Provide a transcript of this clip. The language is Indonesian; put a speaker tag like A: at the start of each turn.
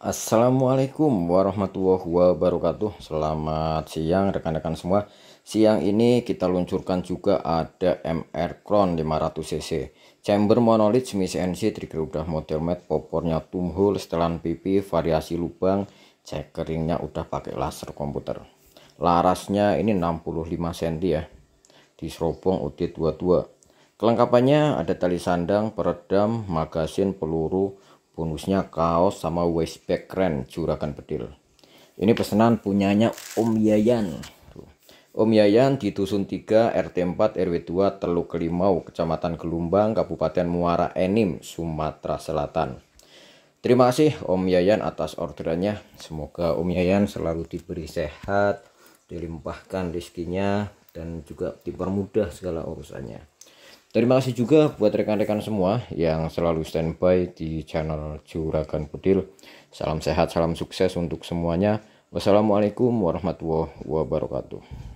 A: Assalamualaikum warahmatullahi wabarakatuh Selamat siang rekan-rekan semua Siang ini kita luncurkan juga ada MR Crown 500cc Chamber monolith semi CNC trigger udah model matte Popornya tumhul setelan pipi variasi lubang Cekeringnya udah pakai laser komputer Larasnya ini 65 cm ya serobong UD22 Kelengkapannya ada tali sandang, peredam, magasin, peluru, Bonusnya kaos sama waist bag keren curahkan bedil. Ini pesanan punyanya Om Yayan. Om Yayan di Dusun 3 RT 4 RW 2 Teluk Kelimau, Kecamatan Gelumbang, Kabupaten Muara Enim, Sumatera Selatan. Terima kasih Om Yayan atas orderannya. Semoga Om Yayan selalu diberi sehat, dilimpahkan rezekinya dan juga dipermudah segala urusannya. Terima kasih juga buat rekan-rekan semua yang selalu standby di channel Juragan Budil. Salam sehat, salam sukses untuk semuanya. Wassalamualaikum warahmatullahi wabarakatuh.